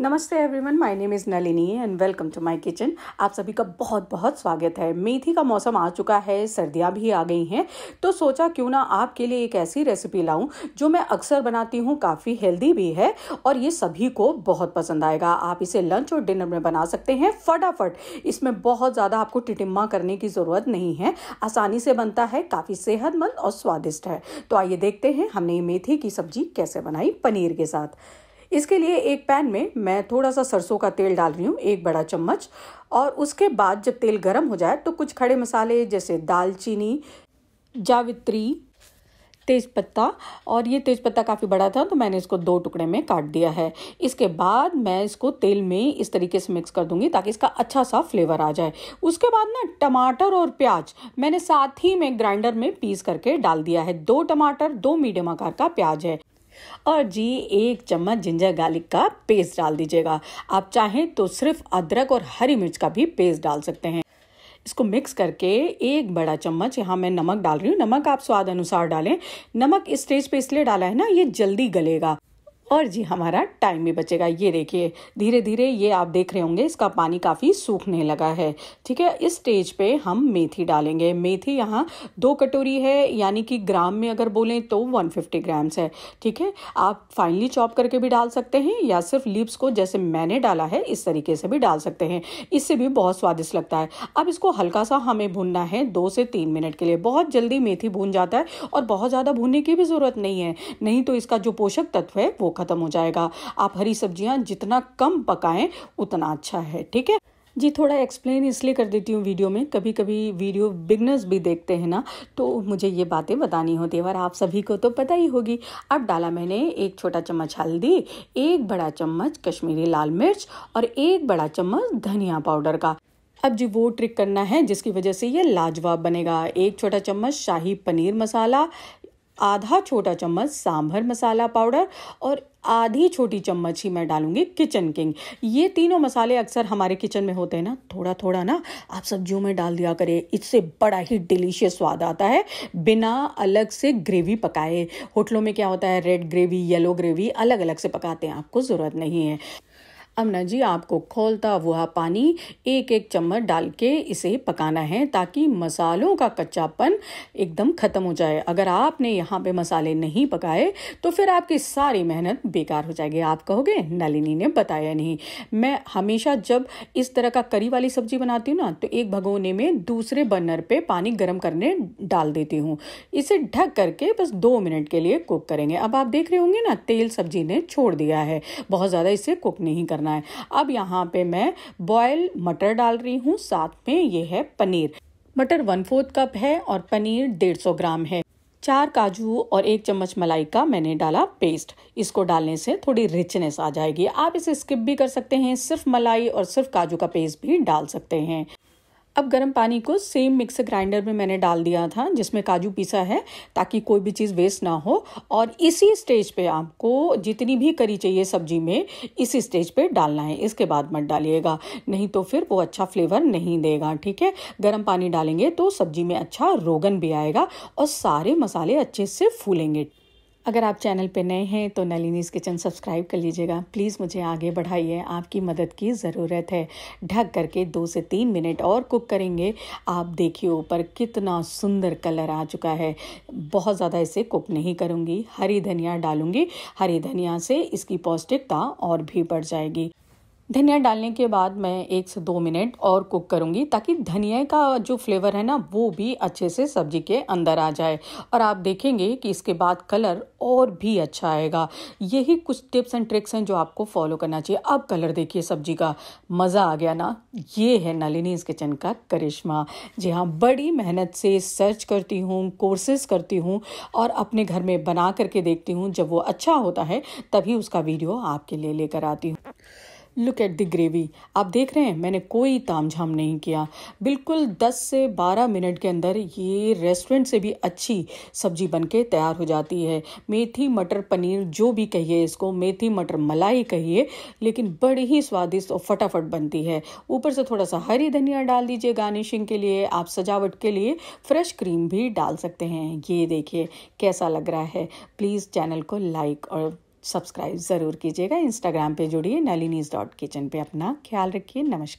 नमस्ते everyone my name is Nalini and welcome to my kitchen आप सभी का बहुत बहुत स्वागत है मेथी का मौसम आ चुका है सर्दियां भी आ गई हैं तो सोचा क्यों ना आपके लिए एक ऐसी रेसिपी लाऊं जो मैं अक्सर बनाती हूं काफ़ी हेल्दी भी है और ये सभी को बहुत पसंद आएगा आप इसे लंच और डिनर में बना सकते हैं फटाफट इसमें बहुत ज़्यादा आपको टिटिम्मा करने की ज़रूरत नहीं है आसानी से बनता है काफ़ी सेहतमंद और स्वादिष्ट है तो आइए देखते हैं हमने ये मेथी की सब्जी कैसे बनाई पनीर के साथ इसके लिए एक पैन में मैं थोड़ा सा सरसों का तेल डाल रही हूँ एक बड़ा चम्मच और उसके बाद जब तेल गर्म हो जाए तो कुछ खड़े मसाले जैसे दालचीनी जावित्री तेज़पत्ता और ये तेज़पत्ता काफ़ी बड़ा था तो मैंने इसको दो टुकड़े में काट दिया है इसके बाद मैं इसको तेल में इस तरीके से मिक्स कर दूंगी ताकि इसका अच्छा सा फ्लेवर आ जाए उसके बाद ना टमाटर और प्याज मैंने साथ ही में ग्राइंडर में पीस करके डाल दिया है दो टमाटर दो मीडियम आकार का प्याज है और जी एक चम्मच जिंजर गार्लिक का पेस्ट डाल दीजिएगा आप चाहें तो सिर्फ अदरक और हरी मिर्च का भी पेस्ट डाल सकते हैं इसको मिक्स करके एक बड़ा चम्मच यहाँ मैं नमक डाल रही हूँ नमक आप स्वाद अनुसार डालें नमक इस स्टेज पे इसलिए डाला है ना ये जल्दी गलेगा और जी हमारा टाइम भी बचेगा ये देखिए धीरे धीरे ये आप देख रहे होंगे इसका पानी काफ़ी सूखने लगा है ठीक है इस स्टेज पे हम मेथी डालेंगे मेथी यहाँ दो कटोरी है यानी कि ग्राम में अगर बोलें तो 150 ग्राम्स है ठीक है आप फाइनली चॉप करके भी डाल सकते हैं या सिर्फ लीव्स को जैसे मैंने डाला है इस तरीके से भी डाल सकते हैं इससे भी बहुत स्वादिष्ट लगता है अब इसको हल्का सा हमें भूनना है दो से तीन मिनट के लिए बहुत जल्दी मेथी भून जाता है और बहुत ज़्यादा भूनने की भी ज़रूरत नहीं है नहीं तो इसका जो पोषक तत्व है वो ख़त्म हो जाएगा आप हरी सब्जियाँ जितना कम पकाएं उतना अच्छा है ठीक है जी थोड़ा एक्सप्लेन इसलिए कर देती हूँ वीडियो में कभी कभी वीडियो बिगनर्स भी देखते हैं ना तो मुझे ये बातें बतानी होती है और आप सभी को तो पता ही होगी अब डाला मैंने एक छोटा चम्मच हल्दी एक बड़ा चम्मच कश्मीरी लाल मिर्च और एक बड़ा चम्मच धनिया पाउडर का अब जी वो ट्रिक करना है जिसकी वजह से ये लाजवाब बनेगा एक छोटा चम्मच शाही पनीर मसाला आधा छोटा चम्मच सांभर मसाला पाउडर और आधी छोटी चम्मच ही मैं डालूंगी किचन किंग ये तीनों मसाले अक्सर हमारे किचन में होते हैं ना थोड़ा थोड़ा ना आप सब्जियों में डाल दिया करें इससे बड़ा ही डिलीशियस स्वाद आता है बिना अलग से ग्रेवी पकाए होटलों में क्या होता है रेड ग्रेवी येलो ग्रेवी अलग अलग से पकाते हैं आपको ज़रूरत नहीं है अमना जी आपको खोलता हुआ पानी एक एक चम्मच डाल के इसे पकाना है ताकि मसालों का कच्चापन एकदम ख़त्म हो जाए अगर आपने यहाँ पे मसाले नहीं पकाए तो फिर आपकी सारी मेहनत बेकार हो जाएगी आप कहोगे नलिनी ने बताया नहीं मैं हमेशा जब इस तरह का करी वाली सब्जी बनाती हूँ ना तो एक भगोने में दूसरे बर्नर पर पानी गर्म करने डाल देती हूँ इसे ढक करके बस दो मिनट के लिए कुक करेंगे अब आप देख रहे होंगे ना तेल सब्जी ने छोड़ दिया है बहुत ज़्यादा इसे कुक नहीं करना करना है अब यहाँ पे मैं बॉयल मटर डाल रही हूँ साथ में ये है पनीर मटर वन फोर्थ कप है और पनीर डेढ़ सौ ग्राम है चार काजू और एक चम्मच मलाई का मैंने डाला पेस्ट इसको डालने से थोड़ी रिचनेस आ जाएगी आप इसे स्किप भी कर सकते हैं सिर्फ मलाई और सिर्फ काजू का पेस्ट भी डाल सकते हैं अब गर्म पानी को सेम मिक्सर ग्राइंडर में मैंने डाल दिया था जिसमें काजू पीसा है ताकि कोई भी चीज़ वेस्ट ना हो और इसी स्टेज पे आपको जितनी भी करी चाहिए सब्जी में इसी स्टेज पे डालना है इसके बाद मत डालिएगा नहीं तो फिर वो अच्छा फ्लेवर नहीं देगा ठीक है गर्म पानी डालेंगे तो सब्जी में अच्छा रोगन भी आएगा और सारे मसाले अच्छे से फूलेंगे अगर आप चैनल पर नए हैं तो नलिनीज़ किचन सब्सक्राइब कर लीजिएगा प्लीज़ मुझे आगे बढ़ाइए आपकी मदद की ज़रूरत है ढक करके दो से तीन मिनट और कुक करेंगे आप देखिए ऊपर कितना सुंदर कलर आ चुका है बहुत ज़्यादा इसे कुक नहीं करूँगी हरी धनिया डालूँगी हरी धनिया से इसकी पौष्टिकता और भी बढ़ जाएगी धनिया डालने के बाद मैं एक से दो मिनट और कुक करूँगी ताकि धनिया का जो फ्लेवर है ना वो भी अच्छे से सब्जी के अंदर आ जाए और आप देखेंगे कि इसके बाद कलर और भी अच्छा आएगा यही कुछ टिप्स एंड ट्रिक्स हैं जो आपको फॉलो करना चाहिए अब कलर देखिए सब्जी का मज़ा आ गया ना ये है नलिनीज किचन का करिश्मा जी हाँ बड़ी मेहनत से सर्च करती हूँ कोर्सेस करती हूँ और अपने घर में बना करके देखती हूँ जब वो अच्छा होता है तभी उसका वीडियो आपके लिए लेकर आती हूँ लुक एट द ग्रेवी आप देख रहे हैं मैंने कोई ताम झाम नहीं किया बिल्कुल 10 से 12 मिनट के अंदर ये रेस्टोरेंट से भी अच्छी सब्जी बन के तैयार हो जाती है मेथी मटर पनीर जो भी कहिए इसको मेथी मटर मलाई कहिए लेकिन बड़ी ही स्वादिष्ट और फटाफट बनती है ऊपर से थोड़ा सा हरी धनिया डाल दीजिए गार्निशिंग के लिए आप सजावट के लिए फ्रेश क्रीम भी डाल सकते हैं ये देखिए कैसा लग रहा है प्लीज़ चैनल को लाइक और सब्सक्राइब ज़रूर कीजिएगा इंस्टाग्राम पे जुड़िए नलिनीज डॉट किचन पर अपना ख्याल रखिए नमस्कार